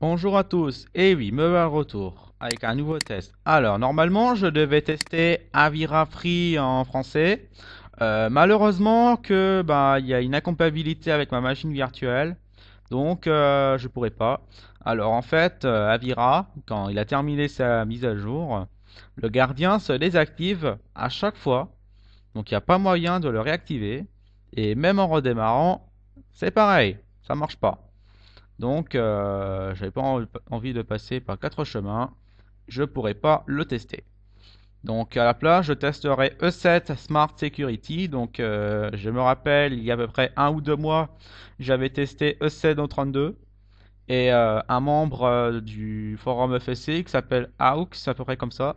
Bonjour à tous, et eh oui, me voilà retour avec un nouveau test. Alors, normalement, je devais tester Avira Free en français. Euh, malheureusement que bah il y a une incompatibilité avec ma machine virtuelle, donc euh, je pourrais pas. Alors en fait, euh, Avira, quand il a terminé sa mise à jour, le gardien se désactive à chaque fois, donc il n'y a pas moyen de le réactiver. Et même en redémarrant, c'est pareil, ça marche pas. Donc, euh, je n'avais pas envie de passer par quatre chemins. Je ne pourrais pas le tester. Donc, à la place, je testerai E7 Smart Security. Donc, euh, je me rappelle, il y a à peu près un ou deux mois, j'avais testé E7 dans 32 Et euh, un membre du forum e FSC qui s'appelle Aux, à peu près comme ça,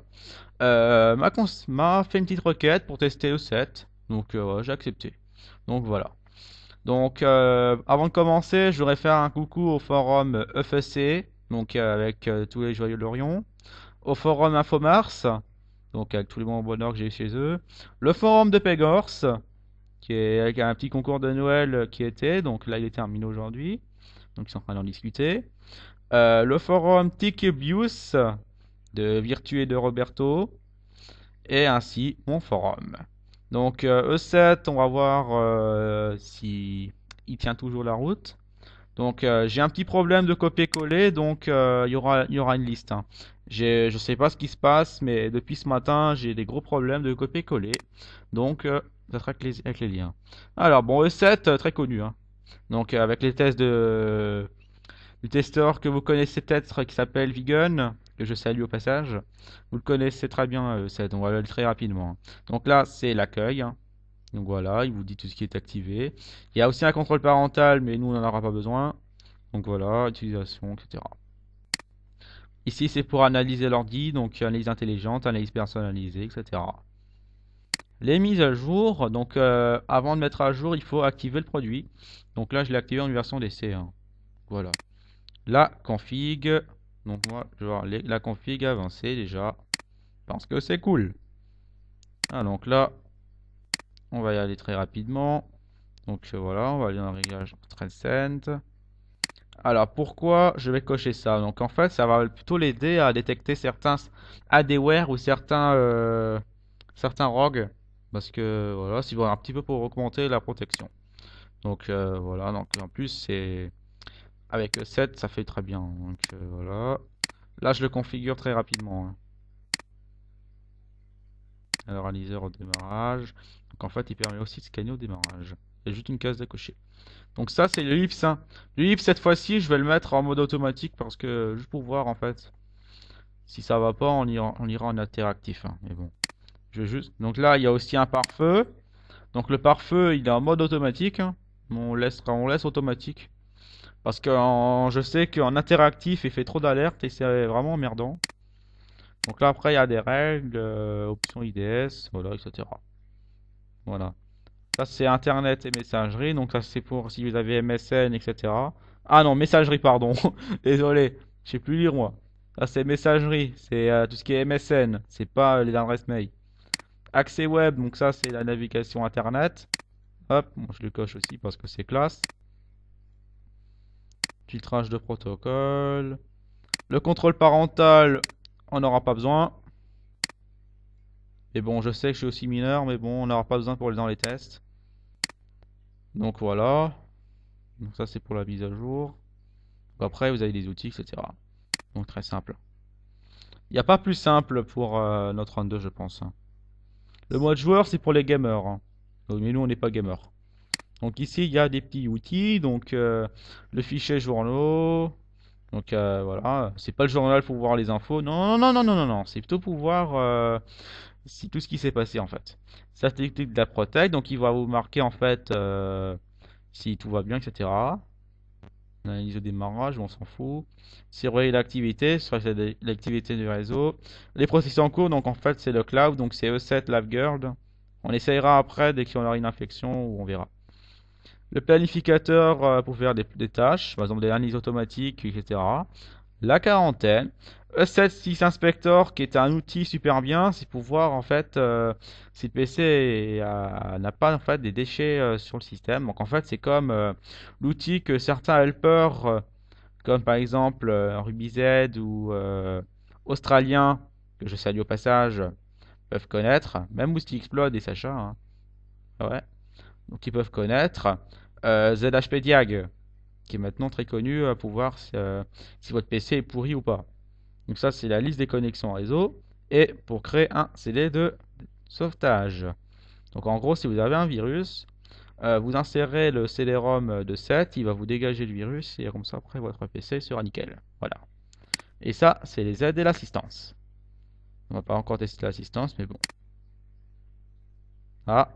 m'a fait une petite requête pour tester E7. Donc, j'ai accepté. Donc, voilà. Donc euh, avant de commencer, je voudrais faire un coucou au forum EFC, e donc euh, avec euh, tous les joyeux de l'Orion, au forum Infomars, donc avec tous les bons bonheurs que j'ai chez eux, le forum de Pegors, qui est avec un petit concours de Noël qui était, donc là il est terminé aujourd'hui, donc ils sont en train d'en discuter, le forum Tikibius de Virtue et de Roberto, et ainsi mon forum. Donc E7, euh, e on va voir euh, si il tient toujours la route. Donc euh, j'ai un petit problème de copier-coller, donc il y, aura, une liste. Hein. Je ne sais pas ce qui se passe, mais depuis ce matin, j'ai des gros problèmes de copier-coller. Donc ça sera avec les, liens. Alors bon, E7, très connu. Hein. Donc avec les tests de, du testeur que vous connaissez peut-être qui s'appelle vigon que je salue au passage. Vous le connaissez très bien, cette, euh, on va le très rapidement. Hein. Donc là, c'est l'accueil. Hein. Donc voilà, il vous dit tout ce qui est activé. Il y a aussi un contrôle parental, mais nous, on n'en aura pas besoin. Donc voilà, utilisation, etc. Ici, c'est pour analyser l'ordi, donc analyse intelligente, analyse personnalisée, etc. Les mises à jour, donc euh, avant de mettre à jour, il faut activer le produit. Donc là, je l'ai activé en version DC1. Hein. Voilà. La config, donc moi, je vais voir la config avancée déjà, pense que c'est cool. Ah, donc là, on va y aller très rapidement. Donc voilà, on va aller dans le réglage cent. Alors pourquoi je vais cocher ça Donc en fait, ça va plutôt l'aider à détecter certains adware ou certains, euh, certains rogues. Parce que voilà, c'est un petit peu pour augmenter la protection. Donc euh, voilà, donc en plus c'est avec le 7, ça fait très bien. Donc euh, voilà. Là, je le configure très rapidement. Hein. Alors Alors, au démarrage. Donc en fait, il permet aussi de scanner au démarrage. Il y a juste une case à cocher. Donc ça, c'est le LIPS hein. Le LIPS, cette fois-ci, je vais le mettre en mode automatique parce que, juste pour voir en fait. Si ça va pas, on ira, en interactif. Hein. Mais bon. Je juste... Donc là, il y a aussi un pare-feu. Donc le pare-feu, il est en mode automatique. On laisse, on laisse automatique. Parce que je sais qu'en interactif, il fait trop d'alertes et c'est vraiment emmerdant. Donc là, après, il y a des règles, euh, options IDS, voilà, etc. Voilà. Ça, c'est Internet et messagerie. Donc ça, c'est pour si vous avez MSN, etc. Ah non, messagerie, pardon. Désolé, je sais plus lire, moi. Ça, c'est messagerie. C'est euh, tout ce qui est MSN. C'est pas euh, les adresses mail. Accès web, donc ça, c'est la navigation Internet. Hop, je le coche aussi parce que c'est classe filtrage de protocole. Le contrôle parental, on n'aura pas besoin. Et bon, je sais que je suis aussi mineur, mais bon, on n'aura pas besoin pour les dans les tests. Donc voilà. Donc ça, c'est pour la mise à jour. après, vous avez des outils, etc. Donc très simple. Il n'y a pas plus simple pour euh, notre 2 je pense. Hein. Le mode joueur, c'est pour les gamers. Hein. mais nous, on n'est pas gamers. Donc ici, il y a des petits outils, donc euh, le fichier journaux. Donc euh, voilà, c'est pas le journal pour voir les infos. Non, non, non, non, non, non, c'est plutôt pour voir euh, tout ce qui s'est passé en fait. Ça, c'est de la Protect, donc il va vous marquer en fait si tout va bien, etc. Analyse de démarrage, on s'en fout. Surveiller l'activité, soit l'activité du réseau. Les processus en cours, donc en fait, c'est le cloud, donc c'est E7 LiveGirl. On essayera après dès qu'il aura une infection on verra le planificateur euh, pour faire des, des, tâches, par exemple des analyses automatiques, etc. La quarantaine. E76 Inspector qui est un outil super bien, c'est pour voir en fait euh, si le PC n'a pas en fait des déchets euh, sur le système. Donc en fait c'est comme l'outil que certains helpers, comme par exemple RubyZ ou Australien, que je salue au passage, peuvent connaître. Même qui Explode et Sacha. Hein. Ouais. Donc ils peuvent connaître. Euh, ZHP Diag, qui est maintenant très connu euh, pour voir euh, si votre PC est pourri ou pas. Donc ça, c'est la liste des connexions réseau et pour créer un CD de sauvetage. Donc en gros, si vous avez un virus, vous insérez le CD-ROM de 7, il va vous dégager le virus et comme ça, après, votre PC sera nickel. Voilà. Et ça, c'est les aides et l'assistance. On va pas encore tester l'assistance, mais bon. Ah.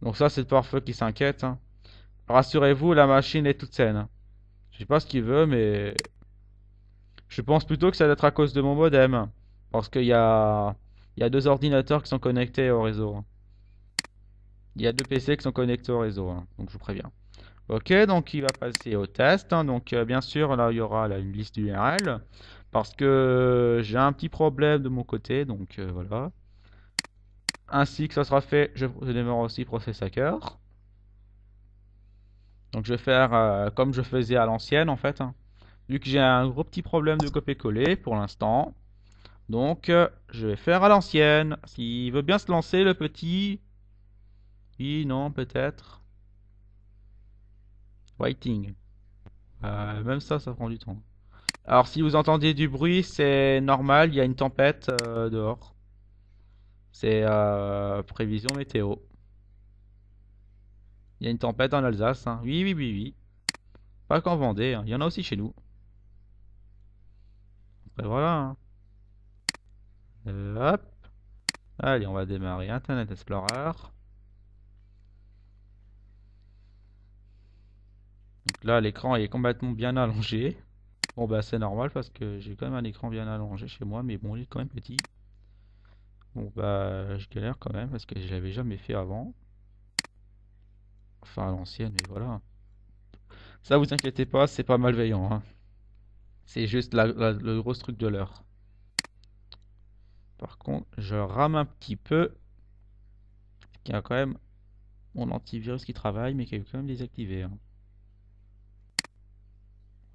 Donc ça, c'est le pare-feu qui s'inquiète. Hein. Rassurez-vous, la machine est toute saine. Je sais pas ce qu'il veut, mais... Je pense plutôt que ça doit être à cause de mon modem. Parce qu'il y a... Il y a deux ordinateurs qui sont connectés au réseau. Il y a deux PC qui sont connectés au réseau, hein, donc je vous préviens. Ok, donc il va passer au test. Hein, donc euh, bien sûr, là, il y aura une liste d'url Parce que j'ai un petit problème de mon côté, donc euh, voilà. Ainsi que ça sera fait, je démarre aussi Process Hacker. Donc je vais faire euh, comme je faisais à l'ancienne en fait. Hein. Vu que j'ai un gros petit problème de copier-coller pour l'instant. Donc euh, je vais faire à l'ancienne. S'il veut bien se lancer le petit... Oui, non, peut-être. Waiting. Euh, même ça, ça prend du temps. Alors si vous entendez du bruit, c'est normal, il y a une tempête dehors. C'est prévision météo. Il y a une tempête en Alsace. Hein. Oui, oui, oui, oui. Pas qu'en Vendée. Hein. Il y en a aussi chez nous. Après, ben voilà. Hein. hop. Allez, on va démarrer Internet Explorer. Donc là, l'écran est complètement bien allongé. Bon, bah, c'est normal parce que j'ai quand même un écran bien allongé chez moi, mais bon, il est quand même petit. Bon, bah, je galère quand même parce que je l'avais jamais fait avant. Enfin, à l'ancienne, mais voilà. Ça, vous inquiétez pas, c'est pas malveillant. Hein. C'est juste le gros truc de l'heure. Par contre, je rame un petit peu. Il y a quand même mon antivirus qui travaille, mais qui est quand même désactivé. Hein.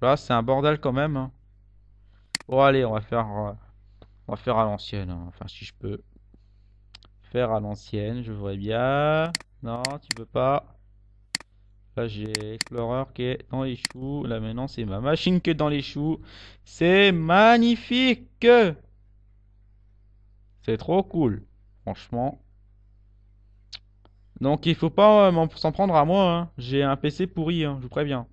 Là, c'est un bordel quand même. Oh, Bon, allez, on va faire, euh, on va faire à l'ancienne. Enfin, si je peux. Faire à l'ancienne, je voudrais bien. Non, tu peux pas. Là, j'ai Explorer qui est dans les choux. Là, maintenant, c'est ma machine qui est dans les choux. C'est magnifique C'est trop cool, franchement. Donc, il faut pas euh, s'en prendre à moi. Hein. J'ai un PC pourri, hein, je vous préviens.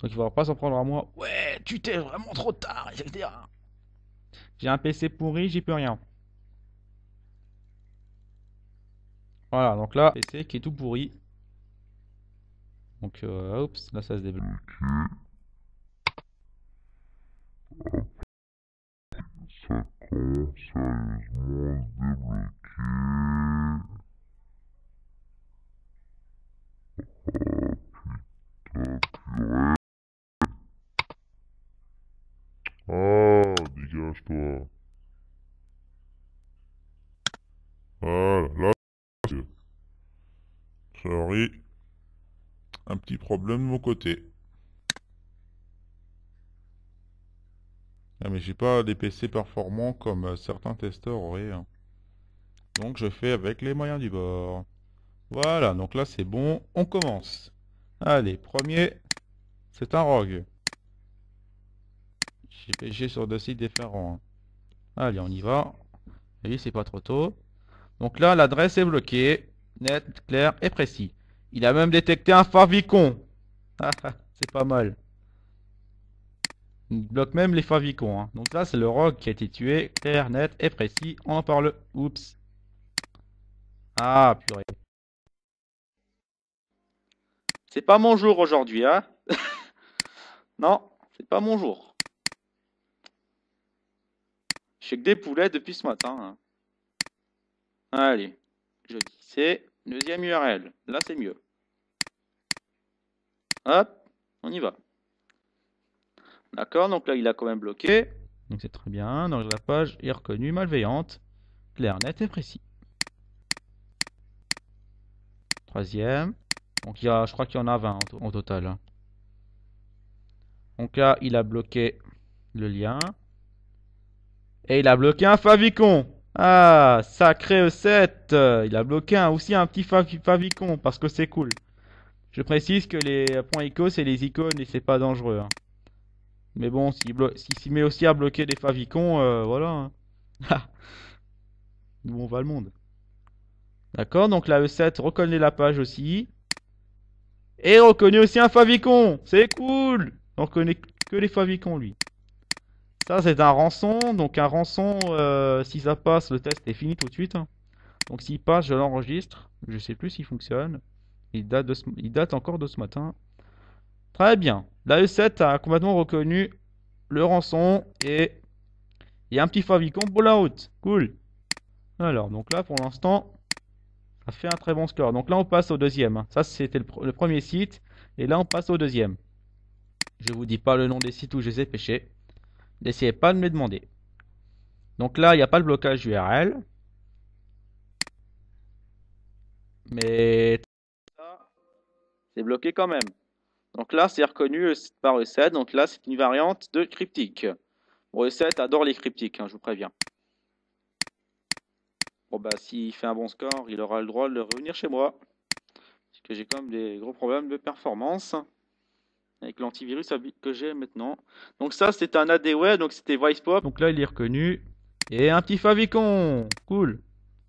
Donc, il faut pas s'en prendre à moi. Ouais, tu t'es vraiment trop tard, etc. J'ai un PC pourri, j'y peux rien. Voilà, donc là, PC qui est tout pourri. Donc, euh, oups, là ça se débloque. Okay. Ça commence sérieusement à se débloquer. Oh putain, purée. Ah, dégage-toi. Ah, là. Sorry. Un petit problème de mon côté. Ah mais j'ai pas des PC performants comme euh, certains testeurs auraient. Hein. Donc je fais avec les moyens du bord. Voilà, donc là c'est bon, on commence. Allez, premier, c'est un rogue. J'ai sur deux sites différents. Hein. Allez, on y va. voyez c'est pas trop tôt. Donc là, l'adresse est bloquée, net, clair et précis. Il a même détecté un favicon. Ah, ah, c'est pas mal. Il bloque même les favicons. Hein. Donc là, c'est le rogue qui a été tué. Clair, net et précis. On en parle. Oups. Ah, purée. C'est pas mon jour aujourd'hui, hein Non, c'est pas mon jour. Je que des poulets depuis ce matin. Hein. Allez, je dis, c'est deuxième URL. Là, c'est mieux. Hop, on y va. D'accord, donc là il a quand même bloqué. Donc c'est très bien. Donc la page est reconnue malveillante, Claire, net et précis. Troisième. Donc il y je crois qu'il y en a 20 en, total. Hein. Donc là, il a bloqué le lien. Et il a bloqué un favicon. Ah, sacré E7. Il a bloqué aussi un petit favicon parce que c'est cool. Je précise que les points c'est les icônes et c'est pas dangereux. Hein. Mais bon, s'il s'y met aussi à bloquer des favicons, euh, voilà. Nous, hein. on va le monde. D'accord, donc la E7 reconnaît la page aussi. Et reconnaît aussi un favicon C'est cool On reconnaît que les favicons, lui. Ça, c'est un rançon. Donc un rançon, euh, si ça passe, le test est fini tout de suite. Hein. Donc s'il passe, je l'enregistre. Je sais plus s'il fonctionne. Il date, encore de ce matin. Très bien. La E7 a complètement reconnu le rançon et il y a un petit favicon pour la route. Cool. Alors, donc là, pour l'instant, ça fait un très bon score. Donc là, on passe au deuxième. Hein. Ça, c'était le, premier site. Et là, on passe au deuxième. Je vous dis pas le nom des sites où je les ai pêchés. N'essayez pas de me demander. Donc là, il n'y a pas le blocage URL. Mais c'est bloqué quand même. Donc là, c'est reconnu par e Donc là, c'est une variante de cryptique. Bon, e adore les cryptiques, hein, je vous préviens. Bon, bah, s'il fait un bon score, il aura le droit de revenir chez moi. Parce que j'ai quand même des gros problèmes de performance avec l'antivirus que j'ai maintenant. Donc ça, c'était un ADWare, donc c'était VoicePop. Donc là, il est reconnu. Et un petit favicon Cool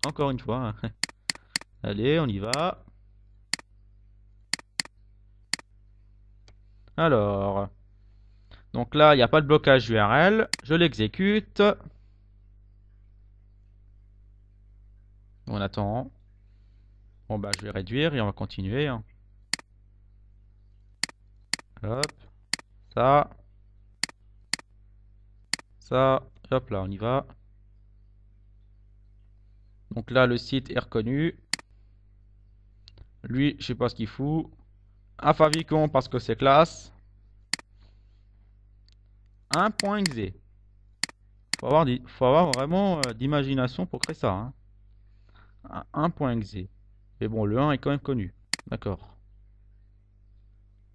Encore une fois. Allez, on y va. Alors, donc là, il n'y a pas de blocage URL. Je l'exécute. On attend. Bon, bah, je vais réduire et on va continuer. Hein. Hop. Ça. Ça. Hop là, on y va. Donc là, le site est reconnu. Lui, je sais pas ce qu'il fout un favicon parce que c'est classe. Un point Faut avoir, faut avoir vraiment euh, d'imagination pour créer ça. Hein. Un, Mais bon, le 1 est quand même connu. D'accord.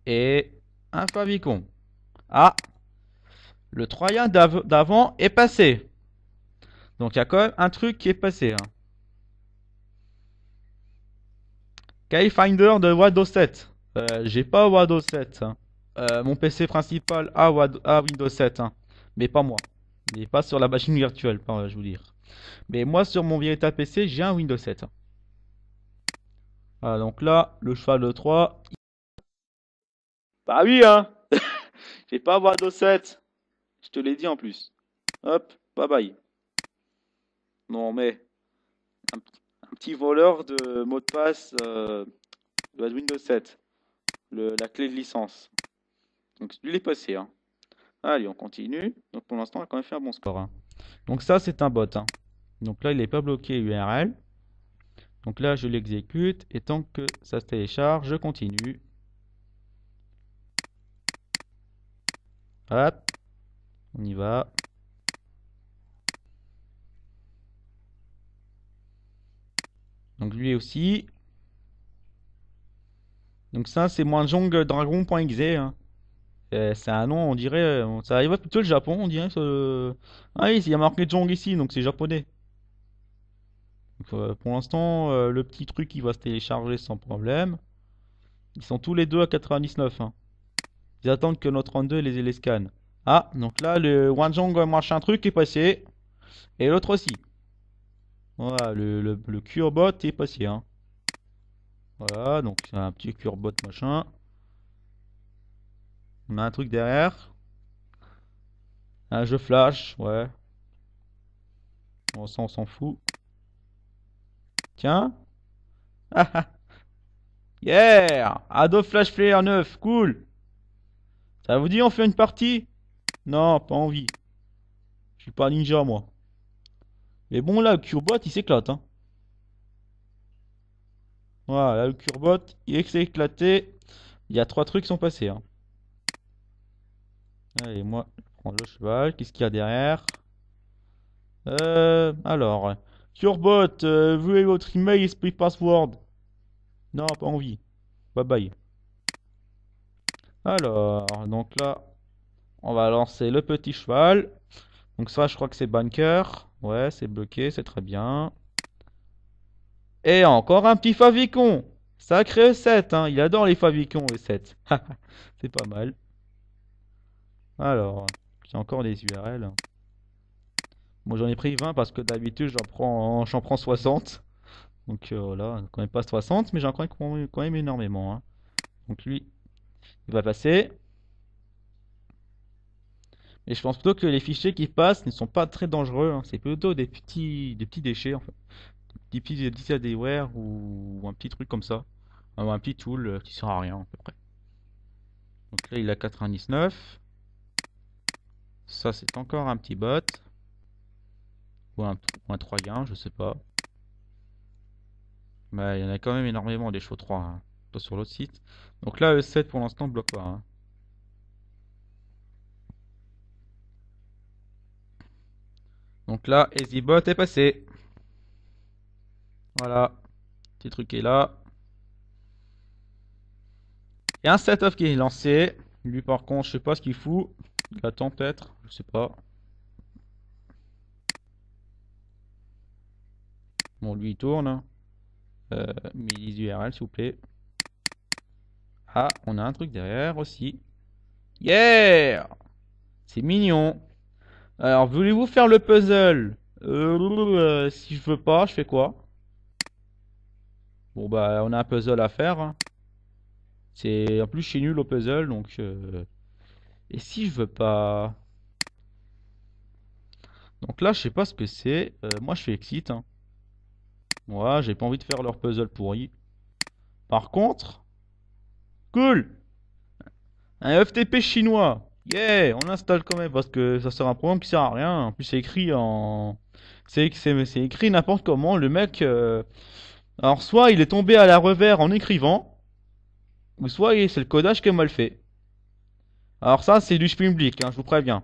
Et un favicon. Ah Le Troyen d'avant est passé. Donc il y a quand même un truc qui est passé. Hein. Keyfinder de Windows 7. Euh, j'ai pas Wado 7. Hein. Euh, mon PC principal a, Windows 7, hein. mais pas moi. Mais pas sur la machine virtuelle, pas, je vous dire. Mais moi, sur mon véritable PC, j'ai un Windows 7. Hein. Ah, donc là, le cheval de 3. Bah oui, hein J'ai pas Windows 7. Je te l'ai dit en plus. Hop, bye bye. Non, mais un, petit voleur de mot de passe euh, de Windows 7 la clé de licence. Donc il est passé. Hein. Allez, on continue. Donc pour l'instant, on a quand même fait un bon score. Hein. Donc ça, c'est un bot. Hein. Donc là, il n'est pas bloqué URL. Donc là, je l'exécute. Et tant que ça se télécharge, je continue. Hop. On y va. Donc lui aussi. Donc ça, c'est jong Dragon.exe. Hein. Euh, c'est un nom, on dirait, euh, ça arrive plutôt le Japon, on dirait. Euh, ah oui, il y a marqué Jong ici, donc c'est japonais. pour l'instant, le petit truc, il va se télécharger sans problème. Ils sont tous les deux à 99. Hein. Ils attendent que notre 32 les, les scanne. Ah, donc là, le Wanjong machin truc est passé. Et l'autre aussi. Voilà, le, le, Curebot est passé. Hein. Voilà, donc c'est un petit bot machin. On a un truc derrière. Un jeu flash, ouais. Bon, ça on s'en fout. Tiens. Ah, ah. yeah Ado ah, Flash Player 9, cool Ça vous dit on fait une partie Non, pas envie. Je suis pas ninja moi. Mais bon là, le bot il s'éclate hein. Voilà, le curbot, il s'est éclaté. Il y a trois trucs qui sont passés. Hein. Allez, moi, je prends le cheval. Qu'est-ce qu'il y a derrière euh, alors, Curbot, euh, votre email esprit password Non, pas envie. Bye bye. Alors, donc là, on va lancer le petit cheval. Donc ça, je crois que c'est banker. Ouais, c'est bloqué, c'est très bien. Et encore un petit favicon. Sacré 7, hein. Il adore les favicons, e 7. C'est pas mal. Alors, j'ai encore des URL. Moi j'en ai pris 20 parce que d'habitude, j'en prends, 60. Donc euh, voilà, quand même pas 60, mais j'en crois quand même énormément. Hein. Donc lui, il va passer. Et je pense plutôt que les fichiers qui passent ne sont pas très dangereux. Hein. C'est plutôt des petits, des petits déchets. En fait des petits, ou, un petit truc comme ça. Euh, un, petit tool euh, qui sert à rien à peu près. Donc là il a 99. Ça c'est encore un petit bot. Ou un, 3 gains, je sais pas. Mais bah, il y en a quand même énormément des chevaux 3 hein, sur l'autre site. Donc là E7 pour l'instant bloque pas. Hein. Donc là, EasyBot est passé. Voilà, petit truc est là. Et un setup qui est lancé. Lui par contre, je sais pas ce qu'il fout. Il attend peut-être, je sais pas. Bon, lui il tourne. Euh, mais URL s'il vous plaît. Ah, on a un truc derrière aussi. Yeah C'est mignon. Alors, voulez-vous faire le puzzle euh, Si je veux pas, je fais quoi Bon bah on a un puzzle à faire. Hein. C'est en plus je suis nul au puzzle donc euh, et si je veux pas Donc là je sais pas ce que c'est. Euh, moi je suis exit. Hein. Moi j'ai pas envie de faire leur puzzle pourri. Par contre, cool. Un FTP chinois. Yeah, on installe quand même parce que ça sert un programme qui sert à rien. En plus c'est écrit en c'est écrit n'importe comment. Le mec euh, alors soit il est tombé à la revers en écrivant, ou soit c'est le codage qui est mal fait. Alors ça c'est du public, hein, je vous préviens.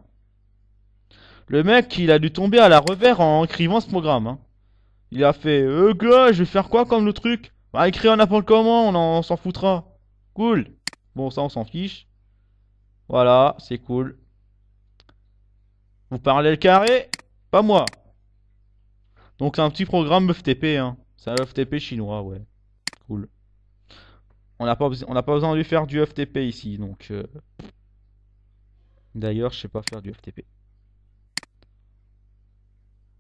Le mec il a dû tomber à la revers en écrivant ce programme. Hein. Il a fait Euh gars, je vais faire quoi comme le truc Bah écrire n'importe comment, on s'en foutra. Cool. Bon ça on s'en fiche. Voilà, c'est cool. Vous parlez le carré Pas moi. Donc c'est un petit programme FTP. Hein. C'est un FTP chinois, ouais. Cool. On n'a pas, pas besoin de lui faire du FTP ici, donc... Euh, d'ailleurs, je sais pas faire du FTP.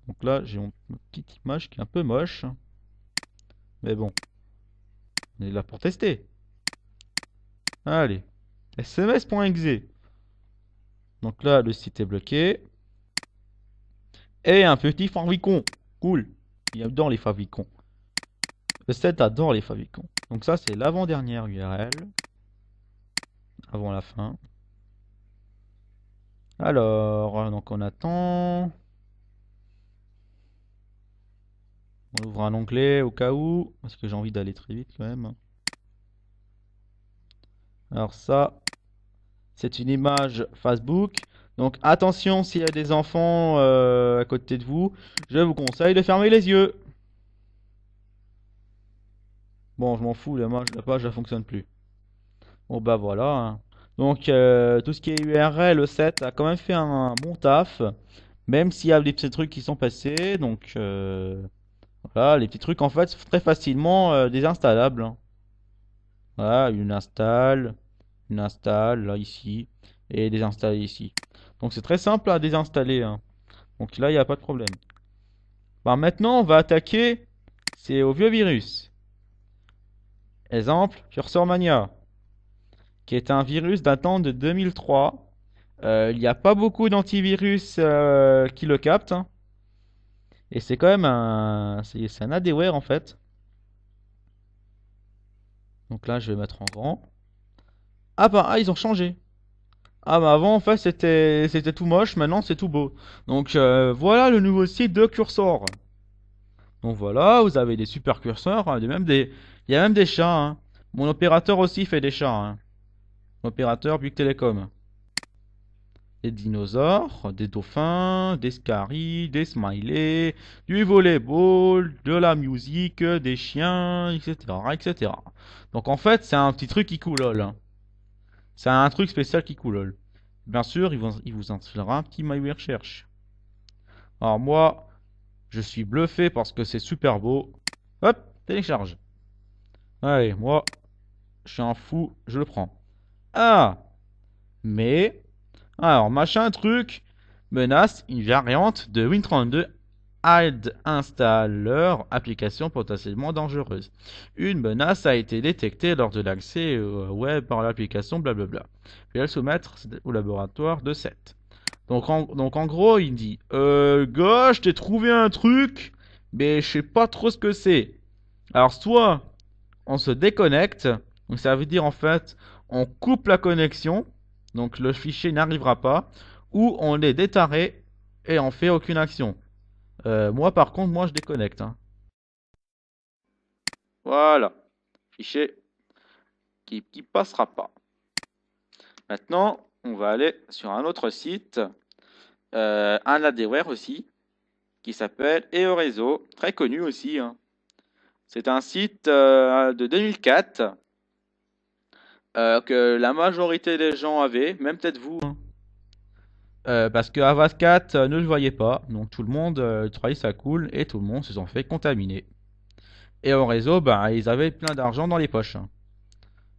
Donc là, j'ai une petite image qui est un peu moche. Mais bon. On est là pour tester. Allez. SMS.exe. Donc là, le site est bloqué. Et un petit favicon. Cool. Il y a dedans les favicons. Le 7 adore les fabricants Donc ça, c'est l'avant-dernière URL. Avant la fin. Alors, donc on attend. On ouvre un onglet au cas où, parce que j'ai envie d'aller très vite quand même. Alors ça, c'est une image Facebook. Donc attention, s'il y a des enfants euh, à côté de vous, je vous conseille de fermer les yeux. Bon, je m'en fous, la, page ne fonctionne plus. Bon, bah voilà. Hein. Donc, euh, tout ce qui est URL 7 a quand même fait un, bon taf. Même s'il y a des petits trucs qui sont passés. Donc, euh, voilà, les petits trucs, en fait, sont très facilement euh, désinstallables. Hein. Voilà, une installe, une installe, là, ici. Et désinstaller ici. Donc, c'est très simple à désinstaller. Hein. Donc là, il n'y a pas de problème. Bah, maintenant, on va attaquer. C'est au vieux virus. Exemple, Cursormania, qui est un virus datant de 2003. Euh, il n'y a pas beaucoup d'antivirus euh, qui le captent. Hein. Et c'est quand même un, c'est un adware en fait. Donc là, je vais mettre en grand. Ah bah, ah, ils ont changé. Ah bah avant en fait c'était tout moche, maintenant c'est tout beau. Donc euh, voilà le nouveau site de Cursor. Donc voilà, vous avez des super curseurs, hein, même des, il y a même des chats. Hein. Mon opérateur aussi fait des chats. Hein. opérateur, Telecom. Télécom. Des dinosaures, des dauphins, des scaris, des smileys, du volleyball, de la musique, des chiens, etc. etc. Donc en fait, c'est un petit truc qui coulole. Hein. C'est un truc spécial qui coulole. Bien sûr, il vous, en vous un petit maillot recherche. Alors moi, je suis bluffé parce que c'est super beau. Hop, télécharge. Allez, moi, je suis un fou, je le prends. Ah Mais... Alors, machin truc, menace une variante de Win32 Hide Installer, application potentiellement dangereuse. Une menace a été détectée lors de l'accès web par l'application blablabla. Je vais la soumettre au laboratoire de 7. Donc en, donc en gros, il dit euh, Gauche, t'ai trouvé un truc, mais je sais pas trop ce que c'est. Alors, toi on se déconnecte. Donc ça veut dire en fait on coupe la connexion, donc le fichier n'arrivera pas, ou on est détaré et on fait aucune action. Euh, moi par contre, moi je déconnecte. Hein. Voilà, fichier qui, qui passera pas. Maintenant, on va aller sur un autre site, euh, un adware aussi, qui s'appelle réseau très connu aussi. Hein. C'est un site euh, de 2004 euh, que la majorité des gens avaient, même peut-être vous. Hein. Euh, parce que Avast4 ne le voyait pas, donc tout le monde travaillait ça cool et tout le monde se sont fait contaminer. Et en réseau, ben ils avaient plein d'argent dans les poches.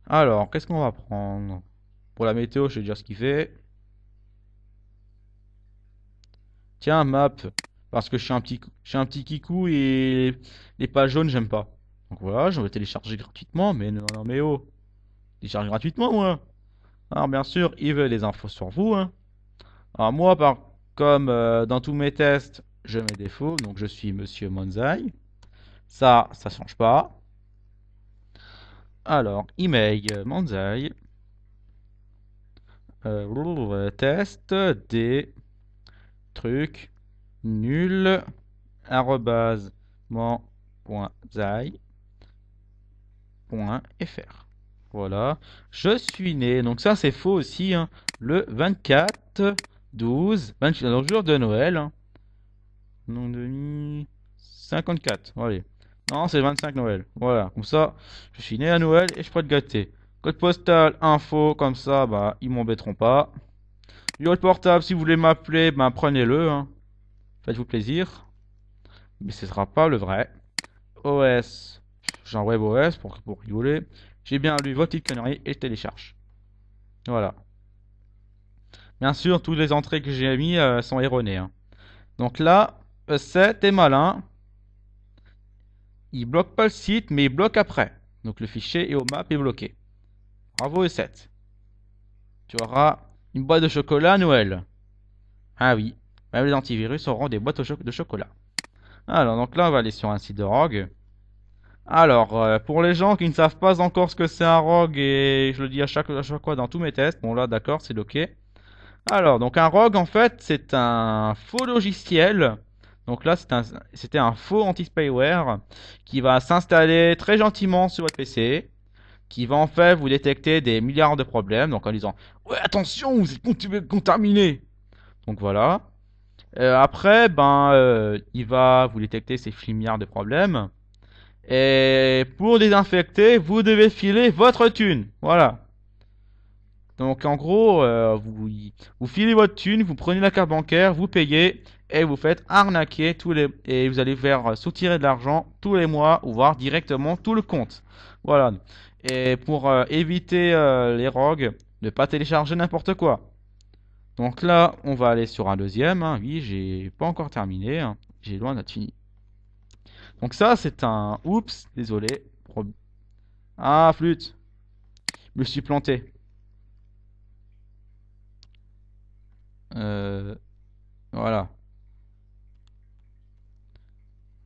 Alors, qu'est-ce qu'on va prendre Pour la météo, je vais dire ce qu'il fait. Tiens, map parce que je suis un petit, je suis kikou et les pages jaunes, j'aime pas. Donc voilà, je vais télécharger gratuitement, mais non, non, mais oh, télécharge gratuitement, moi. Alors bien sûr, il veut les infos sur vous. Hein. Alors moi, comme euh, dans tous mes tests, je mets défaut, donc je suis Monsieur Monzaï. Ça, ça change pas. Alors, email Monzaï. Euh, test des trucs nul fr Voilà, je suis né. Donc ça c'est faux aussi. Hein. Le 24, 12, 28, jour de Noël. Hein. nom Non, demi, 54. Allez. Non, c'est le 25 Noël. Voilà, comme ça, je suis né à Noël et je pourrais te gâter. Code postal, info, comme ça, bah, ils m'embêteront pas. Numéro portable, si vous voulez m'appeler, bah, prenez-le. Hein. Faites-vous plaisir. Mais ce sera pas le vrai. OS. Genre OS pour, pour rigoler. J'ai bien lu votre petites et je télécharge. Voilà. Bien sûr, toutes les entrées que j'ai mis euh, sont erronées. Hein. Donc là, E7 euh, est malin. Il bloque pas le site, mais il bloque après. Donc le fichier et au map est bloqué. Bravo E7. Tu auras une boîte de chocolat à Noël. Ah oui, même les antivirus auront des boîtes de chocolat. Alors, donc là, on va aller sur un site de Rogue. Alors, euh, pour les gens qui ne savent pas encore ce que c'est un rogue, et je le dis à chaque, fois dans tous mes tests, bon là d'accord, c'est ok. Alors, donc un rogue en fait, c'est un faux logiciel. Donc là, c'était un, faux anti-spyware qui va s'installer très gentiment sur votre PC, qui va en fait vous détecter des milliards de problèmes, donc en disant « Ouais, attention, vous êtes contaminé !» Donc voilà. Euh, après, ben, euh, il va vous détecter ces filières de problèmes. Et pour désinfecter, vous devez filer votre thune. Voilà. Donc en gros, euh, vous, vous filez votre thune, vous prenez la carte bancaire, vous payez et vous faites arnaquer tous les et vous allez faire soutirer de l'argent tous les mois ou voir directement tout le compte. Voilà. Et pour éviter les rogues, ne pas télécharger n'importe quoi. Donc là, on va aller sur un deuxième. Hein. Oui, j'ai pas encore terminé. Hein. J'ai loin d'être fini. Donc ça, c'est un... Oups, désolé. Ah, flûte. Je me suis planté. Euh... Voilà.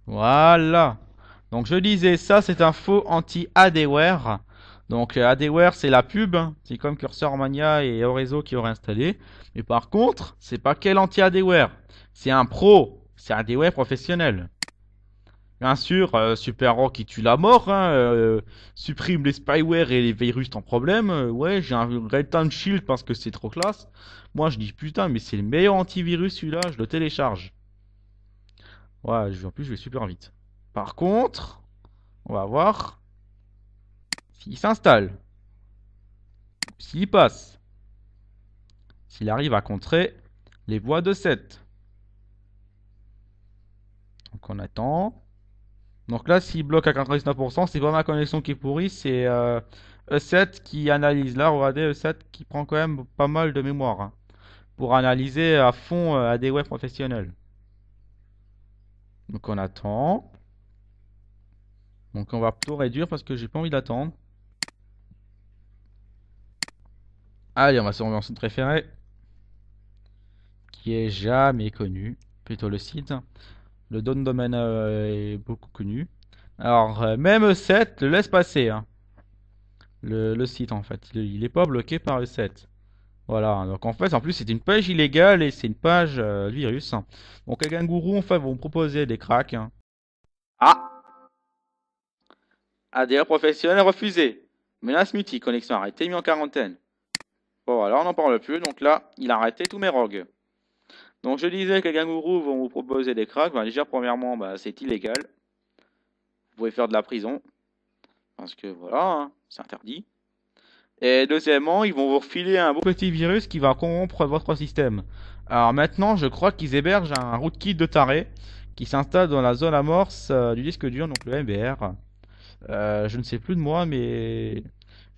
Voilà. Donc je disais, ça c'est un faux anti-adware donc euh, ADWare c'est la pub, hein. c'est comme Cursor Mania et Orezo qui auraient installé. Mais par contre, c'est pas quel anti-ADWare, c'est un pro, c'est un ADWare professionnel. Bien sûr, euh, Super Rock qui tue la mort, hein, euh, supprime les spyware et les virus sans problème. ouais, j'ai un Red Shield parce que c'est trop classe. Moi, je dis putain, mais c'est le meilleur antivirus celui-là, je le télécharge. Ouais, en plus, je vais super vite. Par contre, on va voir. S'il s'installe, s'il passe, s'il arrive à contrer les voies de 7. Donc on attend. Donc là, s'il bloque à 99%, c'est pas ma connexion qui est pourrie, c'est E7 euh, e qui analyse. Là, regardez, E7 qui prend quand même pas mal de mémoire hein, pour analyser à fond euh, à des professionnels. Donc on attend. Donc on va plutôt réduire parce que j'ai pas envie d'attendre. Allez, on va se rendre dans préféré. Qui est jamais connu. Plutôt le site. Le Don Domain euh, est beaucoup connu. Alors, euh, même 7 le laisse passer. Hein. Le, site, en fait. Il n'est pas bloqué par le 7. Voilà, donc en fait, en plus, c'est une page illégale et c'est une page euh, virus. Donc, les Gangourou, en fait, vont proposer des cracks. Hein. Ah Adhérents professionnel refusé. Menace muti, connexion arrêtée, mis en quarantaine. Bon, on n'en parle plus. Donc là, il a arrêté tous mes rogues. Donc je disais que les gangourous vont vous proposer des cracks. Ben, déjà, premièrement, ben, c'est illégal. Vous pouvez faire de la prison. Parce que voilà, hein, c'est interdit. Et deuxièmement, ils vont vous refiler un beau petit virus qui va corrompre votre système. Alors maintenant, je crois qu'ils hébergent un rootkit de taré qui s'installe dans la zone amorce euh, du disque dur, donc le MBR. Euh, je ne sais plus de moi, mais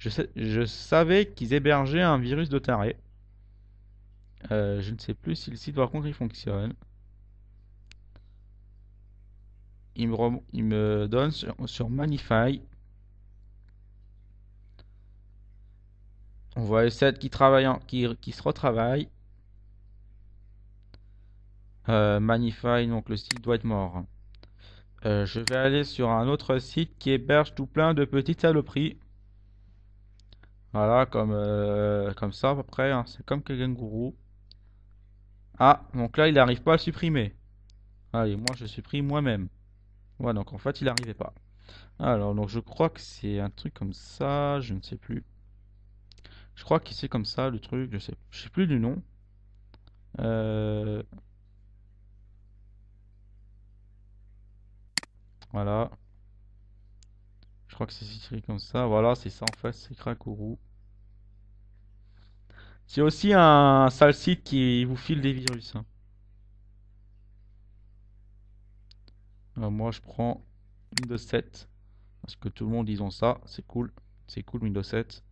je, savais qu'ils hébergeaient un virus de taré. Euh, je ne sais plus si le site par contre il fonctionne. Il me, donne sur, magnify. On voit le 7 qui, travaille qui, se retravaille. Euh, Manify, donc le site doit être mort. Euh, je vais aller sur un autre site qui héberge tout plein de petites saloperies. Voilà, comme, euh, comme ça à peu près. Hein. C'est comme kangourou. Ah, donc là, il n'arrive pas à le supprimer. Allez, moi, je supprime moi-même. Ouais, donc en fait, il n'arrivait pas. Alors, donc je crois que c'est un truc comme ça, je ne sais plus. Je crois que c'est comme ça, le truc, je sais, je sais plus du nom. Euh. Voilà. Je crois que c'est écrit comme ça. Voilà, c'est ça en fait, c'est Krakuru. C'est aussi un sale site qui vous file des virus. Hein. Euh, moi, je prends Windows 7. Parce que tout le monde, ils ont ça. C'est cool. C'est cool, Windows 7.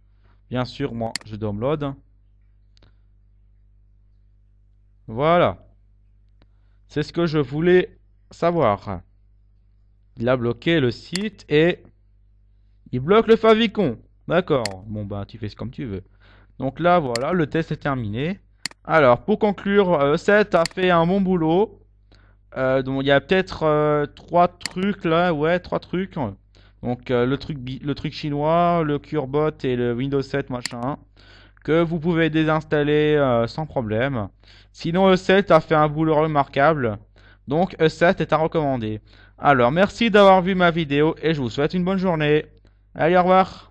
Bien sûr, moi, je download. Voilà. C'est ce que je voulais savoir. Il a bloqué le site et il bloque le favicon. D'accord. Bon, bah, tu fais ce comme tu veux. Donc là, voilà, le test est terminé. Alors, pour conclure, E7 euh, a fait un bon boulot. Euh, donc, il y a peut-être euh, trois trucs là. Ouais, trois trucs. Donc, euh, le, truc le truc chinois, le Curebot et le Windows 7, machin. Que vous pouvez désinstaller sans problème. Sinon, E7 a fait un boulot remarquable. Donc, E7 est à recommander. Alors, merci d'avoir vu ma vidéo et je vous souhaite une bonne journée. Allez, au revoir.